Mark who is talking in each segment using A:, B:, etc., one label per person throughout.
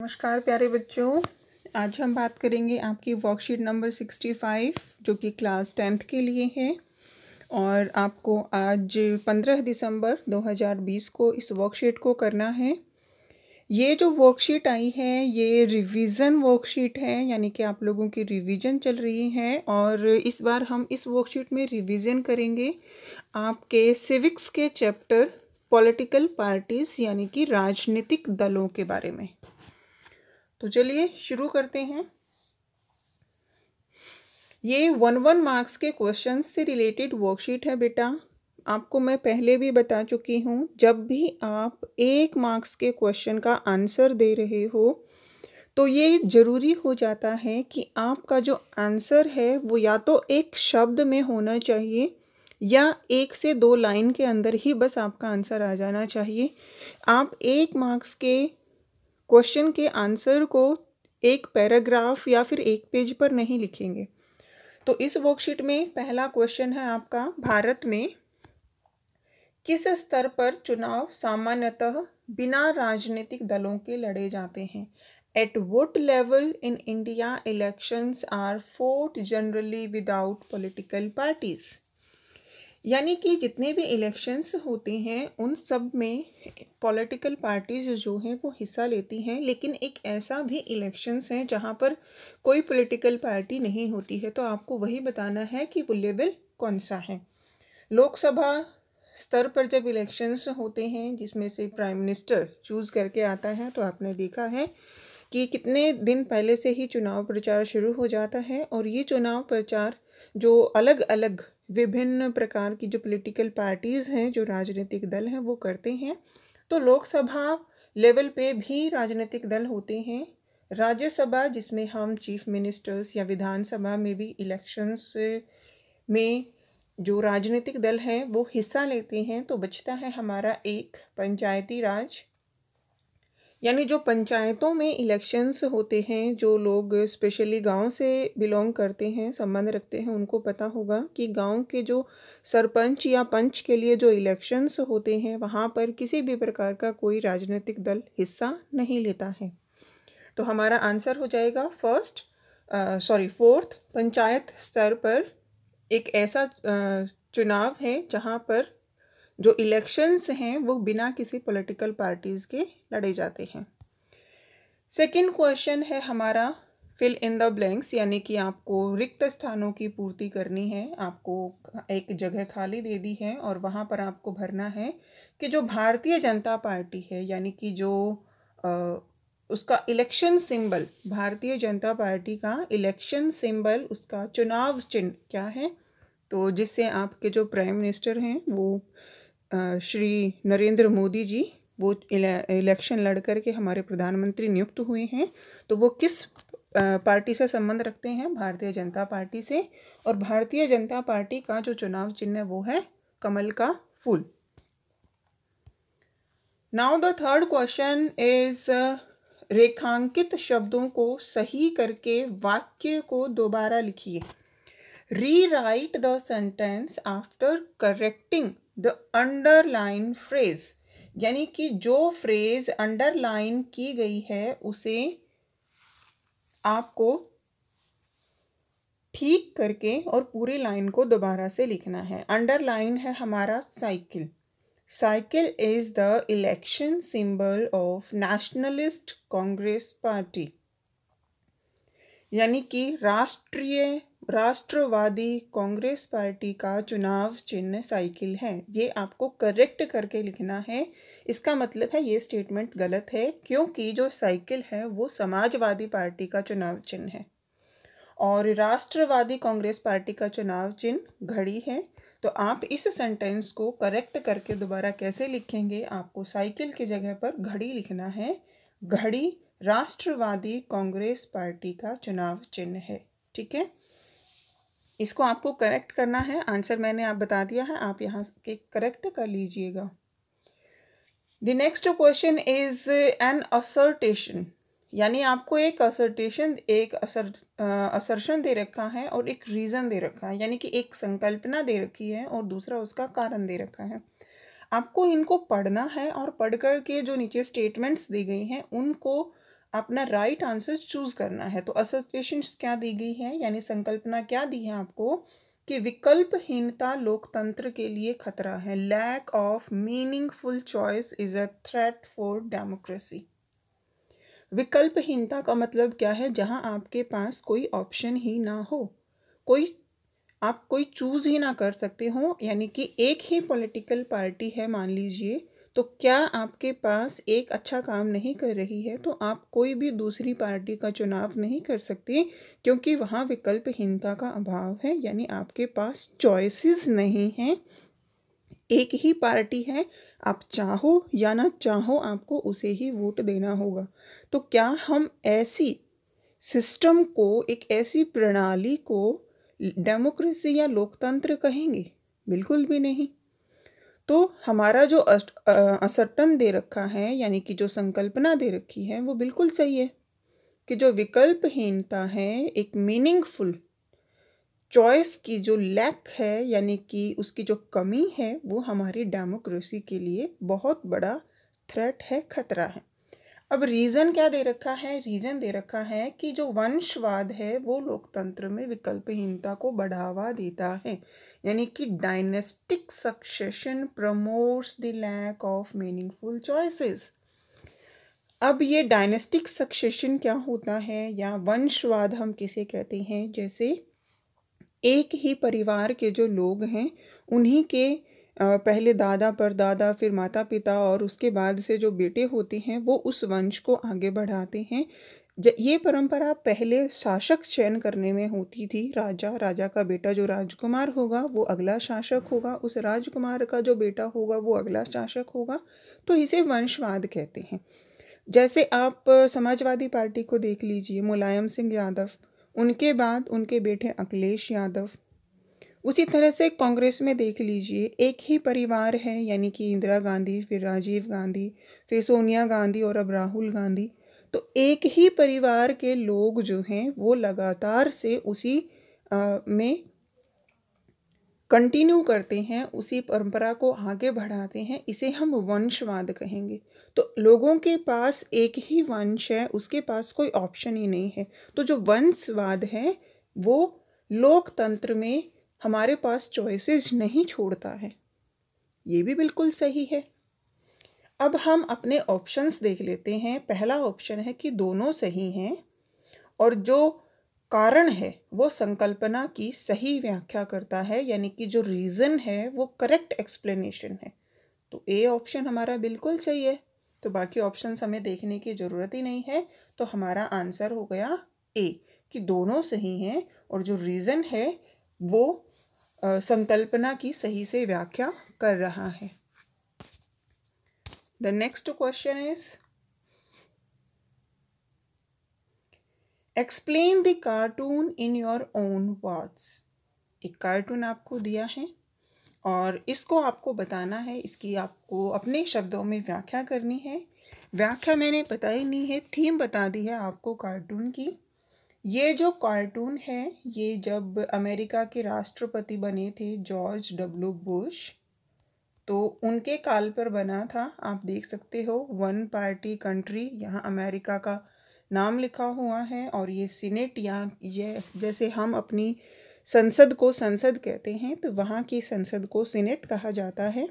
A: नमस्कार प्यारे बच्चों आज हम बात करेंगे आपकी वर्कशीट नंबर सिक्सटी फाइव जो कि क्लास टेंथ के लिए है और आपको आज पंद्रह दिसंबर दो हज़ार बीस को इस वर्कशीट को करना है ये जो वर्कशीट आई है ये रिवीजन वर्कशीट है यानी कि आप लोगों की रिवीजन चल रही है और इस बार हम इस वर्कशीट में रिवीजन करेंगे आपके सिविक्स के चैप्टर पॉलिटिकल पार्टीज़ यानी कि राजनीतिक दलों के बारे में तो चलिए शुरू करते हैं ये वन वन मार्क्स के क्वेश्चन से रिलेटेड वर्कशीट है बेटा आपको मैं पहले भी बता चुकी हूँ जब भी आप एक मार्क्स के क्वेश्चन का आंसर दे रहे हो तो ये ज़रूरी हो जाता है कि आपका जो आंसर है वो या तो एक शब्द में होना चाहिए या एक से दो लाइन के अंदर ही बस आपका आंसर आ जाना चाहिए आप एक मार्क्स के क्वेश्चन के आंसर को एक पैराग्राफ या फिर एक पेज पर नहीं लिखेंगे तो इस वर्कशीट में पहला क्वेश्चन है आपका भारत में किस स्तर पर चुनाव सामान्यतः बिना राजनीतिक दलों के लड़े जाते हैं at ward level in India elections are fought generally without political parties यानी कि जितने भी इलेक्शंस होते हैं उन सब में पॉलिटिकल पार्टीज जो हैं वो हिस्सा लेती हैं लेकिन एक ऐसा भी इलेक्शंस हैं जहाँ पर कोई पॉलिटिकल पार्टी नहीं होती है तो आपको वही बताना है कि वो लेवल कौन सा है लोकसभा स्तर पर जब इलेक्शंस होते हैं जिसमें से प्राइम मिनिस्टर चूज़ करके आता है तो आपने देखा है कि कितने दिन पहले से ही चुनाव प्रचार शुरू हो जाता है और ये चुनाव प्रचार जो अलग अलग विभिन्न प्रकार की जो पॉलिटिकल पार्टीज़ हैं जो राजनीतिक दल हैं वो करते हैं तो लोकसभा लेवल पे भी राजनीतिक दल होते हैं राज्यसभा जिसमें हम चीफ मिनिस्टर्स या विधानसभा में भी इलेक्शंस में जो राजनीतिक दल हैं वो हिस्सा लेते हैं तो बचता है हमारा एक पंचायती राज यानी जो पंचायतों में इलेक्शंस होते हैं जो लोग स्पेशली गांव से बिलोंग करते हैं संबंध रखते हैं उनको पता होगा कि गांव के जो सरपंच या पंच के लिए जो इलेक्शंस होते हैं वहां पर किसी भी प्रकार का कोई राजनीतिक दल हिस्सा नहीं लेता है तो हमारा आंसर हो जाएगा फर्स्ट सॉरी फोर्थ पंचायत स्तर पर एक ऐसा uh, चुनाव है जहाँ पर जो इलेक्शंस हैं वो बिना किसी पॉलिटिकल पार्टीज़ के लड़े जाते हैं सेकंड क्वेश्चन है हमारा फिल इन द ब्लैंक्स यानी कि आपको रिक्त स्थानों की पूर्ति करनी है आपको एक जगह खाली दे दी है और वहाँ पर आपको भरना है कि जो भारतीय जनता पार्टी है यानी कि जो आ, उसका इलेक्शन सिंबल भारतीय जनता पार्टी का इलेक्शन सिंबल उसका चुनाव चिन्ह क्या है तो जिससे आपके जो प्राइम मिनिस्टर हैं वो श्री नरेंद्र मोदी जी वो इलेक्शन लड़ के हमारे प्रधानमंत्री नियुक्त हुए हैं तो वो किस पार्टी से संबंध रखते हैं भारतीय जनता पार्टी से और भारतीय जनता पार्टी का जो चुनाव चिन्ह है वो है कमल का फूल now the third question is रेखांकित शब्दों को सही करके वाक्य को दोबारा लिखिए rewrite the sentence after correcting the underline phrase यानी कि जो फ्रेज अंडरलाइन की गई है उसे आपको ठीक करके और पूरी लाइन को दोबारा से लिखना है अंडरलाइन है हमारा cycle cycle is the election symbol of Nationalist Congress Party यानी कि राष्ट्रीय राष्ट्रवादी कांग्रेस पार्टी का चुनाव चिन्ह साइकिल है ये आपको करेक्ट करके लिखना है इसका मतलब है ये स्टेटमेंट गलत है क्योंकि जो साइकिल है वो समाजवादी पार्टी का चुनाव चिन्ह है और राष्ट्रवादी कांग्रेस पार्टी का चुनाव चिन्ह घड़ी है तो आप इस सेंटेंस को करेक्ट करके दोबारा कैसे लिखेंगे आपको साइकिल की जगह पर घड़ी लिखना है घड़ी राष्ट्रवादी कांग्रेस पार्टी का चुनाव चिन्ह है ठीक है इसको आपको करेक्ट करना है आंसर मैंने आप बता दिया है आप यहाँ के करेक्ट कर लीजिएगा the next question is an assertion यानी आपको एक असर्टेशन एक असर असर्शन दे रखा है और एक रीज़न दे रखा है यानी कि एक संकल्पना दे रखी है और दूसरा उसका कारण दे रखा है आपको इनको पढ़ना है और पढ़ कर के जो नीचे स्टेटमेंट्स दी गई हैं उनको अपना राइट आंसर चूज करना है तो असोसिएशन क्या दी गई है यानी संकल्पना क्या दी है आपको कि विकल्पहीनता लोकतंत्र के लिए खतरा है lack of meaningful choice is a threat for democracy विकल्पहीनता का मतलब क्या है जहां आपके पास कोई ऑप्शन ही ना हो कोई आप कोई चूज़ ही ना कर सकते हो यानी कि एक ही पॉलिटिकल पार्टी है मान लीजिए तो क्या आपके पास एक अच्छा काम नहीं कर रही है तो आप कोई भी दूसरी पार्टी का चुनाव नहीं कर सकते क्योंकि वहाँ विकल्पहीनता का अभाव है यानी आपके पास चॉइसेस नहीं हैं एक ही पार्टी है आप चाहो या ना चाहो आपको उसे ही वोट देना होगा तो क्या हम ऐसी सिस्टम को एक ऐसी प्रणाली को डेमोक्रेसी या लोकतंत्र कहेंगे बिल्कुल भी नहीं तो हमारा जो असर्टन दे रखा है यानी कि जो संकल्पना दे रखी है वो बिल्कुल सही है कि जो विकल्पहीनता है एक मीनिंगफुल चॉइस की जो लैक है यानी कि उसकी जो कमी है वो हमारी डेमोक्रेसी के लिए बहुत बड़ा थ्रेट है खतरा है अब रीज़न क्या दे रखा है रीज़न दे रखा है कि जो वंशवाद है वो लोकतंत्र में विकल्पहीनता को बढ़ावा देता है यानी कि dynastic succession promotes the lack of meaningful choices अब ये डायनेस्टिक सक्सेशन क्या होता है या वंशवाद हम किसे कहते हैं जैसे एक ही परिवार के जो लोग हैं उन्हीं के पहले दादा पर दादा फिर माता पिता और उसके बाद से जो बेटे होते हैं वो उस वंश को आगे बढ़ाते हैं ये परंपरा पहले शासक चयन करने में होती थी राजा राजा का बेटा जो राजकुमार होगा वो अगला शासक होगा उस राजकुमार का जो बेटा होगा वो अगला शासक होगा तो इसे वंशवाद कहते हैं जैसे आप समाजवादी पार्टी को देख लीजिए मुलायम सिंह यादव उनके बाद उनके बेटे अखिलेश यादव उसी तरह से कांग्रेस में देख लीजिए एक ही परिवार है यानी कि इंदिरा गांधी फिर राजीव गांधी फिर सोनिया गांधी और अब राहुल गांधी तो एक ही परिवार के लोग जो हैं वो लगातार से उसी आ, में कंटिन्यू करते हैं उसी परंपरा को आगे बढ़ाते हैं इसे हम वंशवाद कहेंगे तो लोगों के पास एक ही वंश है उसके पास कोई ऑप्शन ही नहीं है तो जो वंशवाद है वो लोकतंत्र में हमारे पास चॉइसेस नहीं छोड़ता है ये भी बिल्कुल सही है अब हम अपने ऑप्शंस देख लेते हैं पहला ऑप्शन है कि दोनों सही हैं और जो कारण है वो संकल्पना की सही व्याख्या करता है यानी कि जो रीज़न है वो करेक्ट एक्सप्लेनेशन है तो ए ऑप्शन हमारा बिल्कुल सही है तो बाकी ऑप्शन हमें देखने की ज़रूरत ही नहीं है तो हमारा आंसर हो गया ए कि दोनों सही हैं और जो रीज़न है वो संकल्पना की सही से व्याख्या कर रहा है the next question is explain the cartoon in your own words एक कार्टून आपको दिया है और इसको आपको बताना है इसकी आपको अपने शब्दों में व्याख्या करनी है व्याख्या मैंने बताई नहीं है थीम बता दी है आपको कार्टून की ये जो कार्टून है ये जब अमेरिका के राष्ट्रपति बने थे जॉर्ज डब्ल्यू बुश तो उनके काल पर बना था आप देख सकते हो वन पार्टी कंट्री यहाँ अमेरिका का नाम लिखा हुआ है और ये सीनेट या ये जैसे हम अपनी संसद को संसद कहते हैं तो वहाँ की संसद को सीनेट कहा जाता है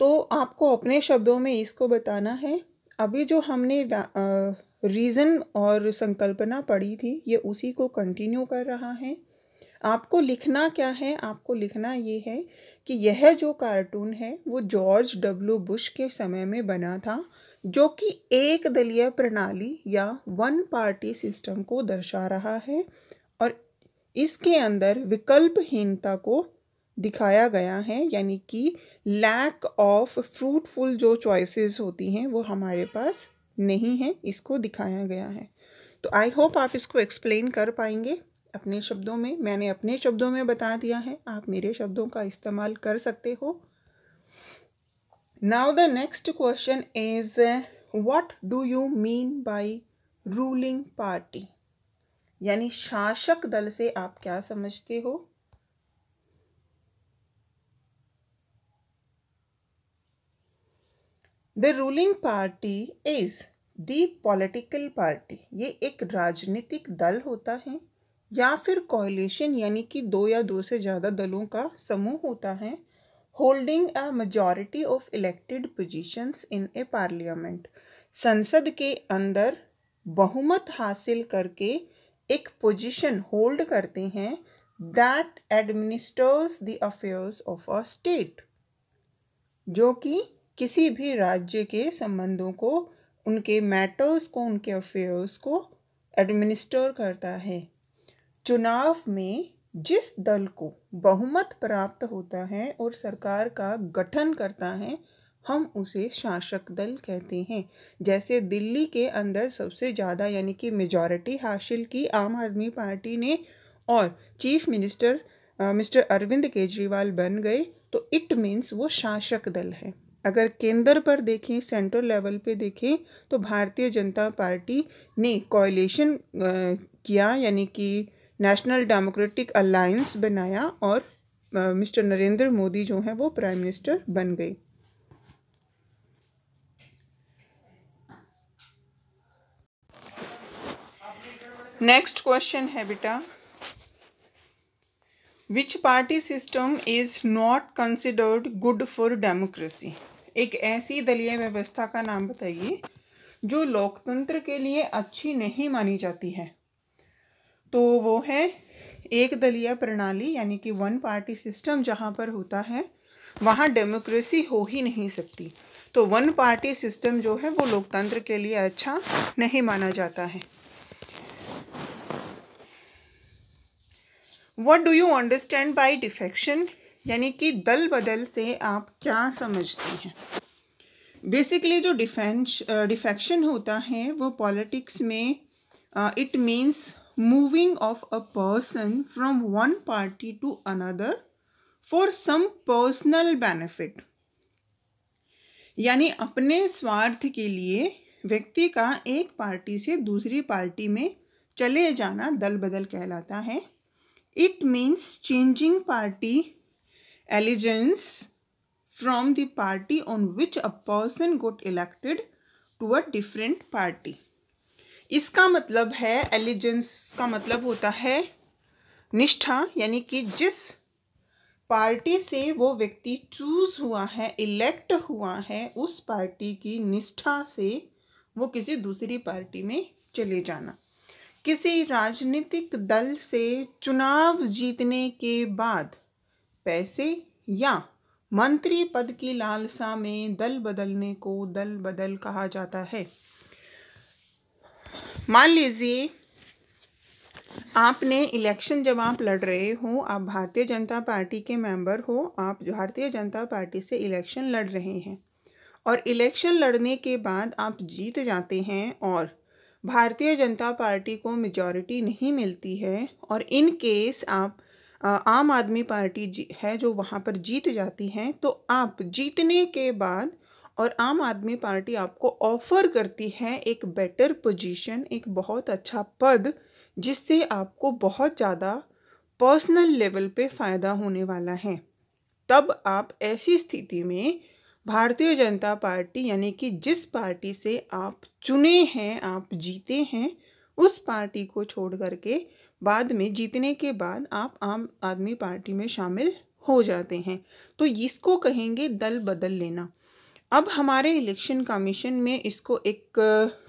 A: तो आपको अपने शब्दों में इसको बताना है अभी जो हमने रीज़न और संकल्पना पड़ी थी ये उसी को कंटिन्यू कर रहा है आपको लिखना क्या है आपको लिखना ये है कि यह जो कार्टून है वो जॉर्ज डब्ल्यू बुश के समय में बना था जो कि एक दलीय प्रणाली या वन पार्टी सिस्टम को दर्शा रहा है और इसके अंदर विकल्पहीनता को दिखाया गया है यानी कि लैक ऑफ फ्रूटफुल जो चॉइसेस होती हैं वो हमारे पास नहीं है इसको दिखाया गया है तो आई होप आप इसको एक्सप्लेन कर पाएंगे अपने शब्दों में मैंने अपने शब्दों में बता दिया है आप मेरे शब्दों का इस्तेमाल कर सकते हो now the next question is what do you mean by ruling party यानी शासक दल से आप क्या समझते हो the ruling party is the political party ये एक राजनीतिक दल होता है या फिर कॉलेशन यानी कि दो या दो से ज़्यादा दलों का समूह होता है holding a majority of elected positions in a parliament संसद के अंदर बहुमत हासिल करके एक पोजिशन होल्ड करते हैं that administers the affairs of a state जो कि किसी भी राज्य के संबंधों को उनके मैटर्स को उनके अफेयर्स को एडमिनिस्टर करता है चुनाव में जिस दल को बहुमत प्राप्त होता है और सरकार का गठन करता है हम उसे शासक दल कहते हैं जैसे दिल्ली के अंदर सबसे ज़्यादा यानी कि मेजॉरिटी हासिल की आम आदमी पार्टी ने और chief minister mister Arvind Kejriwal बन गए तो इट मीन्स वो शासक दल है अगर केंद्र पर देखें सेंट्रल लेवल पे देखें तो भारतीय जनता पार्टी ने कॉलेशन किया यानी कि नेशनल डेमोक्रेटिक अलायंस बनाया और मिस्टर नरेंद्र मोदी जो हैं वो प्राइम मिनिस्टर बन गए नेक्स्ट क्वेश्चन है बेटा which party system is not considered good for democracy एक ऐसी दलीय व्यवस्था का नाम बताइए जो लोकतंत्र के लिए अच्छी नहीं मानी जाती है तो वो है एक दलीय प्रणाली यानी कि वन पार्टी सिस्टम जहाँ पर होता है वहाँ डेमोक्रेसी हो ही नहीं सकती तो वन पार्टी सिस्टम जो है वो लोकतंत्र के लिए अच्छा नहीं माना जाता है what do you understand by defection यानी कि दल बदल से आप क्या समझते हैं बेसिकली जो डिफेंस डिफेक्शन होता है वो पॉलिटिक्स में it means moving of a person from one party to another for some personal benefit यानी अपने स्वार्थ के लिए व्यक्ति का एक पार्टी से दूसरी पार्टी में चले जाना दल बदल कहलाता है it means changing party allegiance from the party on which a person got elected to a different party इसका मतलब है एलिजेंस का मतलब होता है निष्ठा यानी कि जिस पार्टी से वो व्यक्ति चूज हुआ है इलेक्ट हुआ है उस पार्टी की निष्ठा से वो किसी दूसरी पार्टी में चले जाना किसी राजनीतिक दल से चुनाव जीतने के बाद पैसे या मंत्री पद की लालसा में दल बदलने को दल बदल कहा जाता है मान लीजिए आपने इलेक्शन जब आप लड़ रहे हो आप भारतीय जनता पार्टी के मेंबर हो आप भारतीय जनता पार्टी से इलेक्शन लड़ रहे हैं और इलेक्शन लड़ने के बाद आप जीत जाते हैं और भारतीय जनता पार्टी को मेजॉरिटी नहीं मिलती है और इन केस आप आम आदमी पार्टी है जो वहाँ पर जीत जाती है तो आप जीतने के बाद और आम आदमी पार्टी आपको ऑफर करती है एक बेटर पोजीशन एक बहुत अच्छा पद जिससे आपको बहुत ज़्यादा पर्सनल लेवल पे फ़ायदा होने वाला है तब आप ऐसी स्थिति में भारतीय जनता पार्टी यानी कि जिस पार्टी से आप चुने हैं आप जीते हैं उस पार्टी को छोड़ करके बाद में जीतने के बाद आप आम आदमी पार्टी में शामिल हो जाते हैं तो इसको कहेंगे दल बदल लेना अब हमारे इलेक्शन कमीशन में इसको एक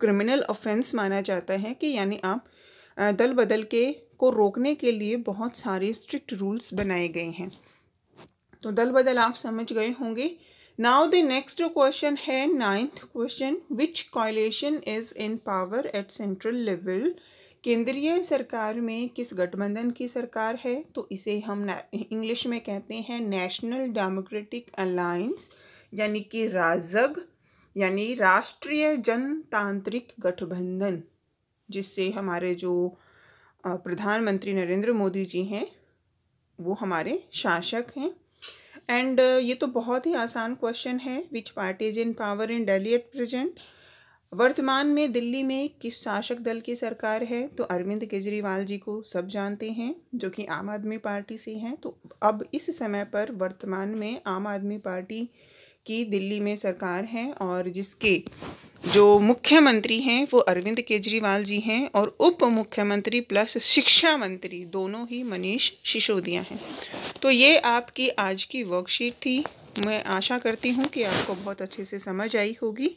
A: क्रिमिनल ऑफेंस माना जाता है कि यानी आप दल बदल के को रोकने के लिए बहुत सारे स्ट्रिक्ट रूल्स बनाए गए हैं तो दल बदल आप समझ गए होंगे नाउ द नेक्स्ट क्वेश्चन है ninth question which coalition is in power at central level केंद्रीय सरकार में किस गठबंधन की सरकार है तो इसे हम इंग्लिश में कहते हैं नेशनल डेमोक्रेटिक अलायंस यानी कि राजग यानी राष्ट्रीय जनतांत्रिक गठबंधन जिससे हमारे जो प्रधानमंत्री नरेंद्र मोदी जी हैं वो हमारे शासक हैं एंड ये तो बहुत ही आसान क्वेश्चन है which party is in power in Delhi at present वर्तमान में दिल्ली में किस शासक दल की सरकार है तो अरविंद केजरीवाल जी को सब जानते हैं जो कि आम आदमी पार्टी से हैं तो अब इस समय पर वर्तमान में आम आदमी पार्टी की दिल्ली में सरकार है और जिसके जो मुख्यमंत्री हैं वो अरविंद केजरीवाल जी हैं और उप मुख्यमंत्री प्लस शिक्षा मंत्री दोनों ही मनीष सिसोदिया हैं तो ये आपकी आज की वर्कशीट थी मैं आशा करती हूँ कि आपको बहुत अच्छे से समझ आई होगी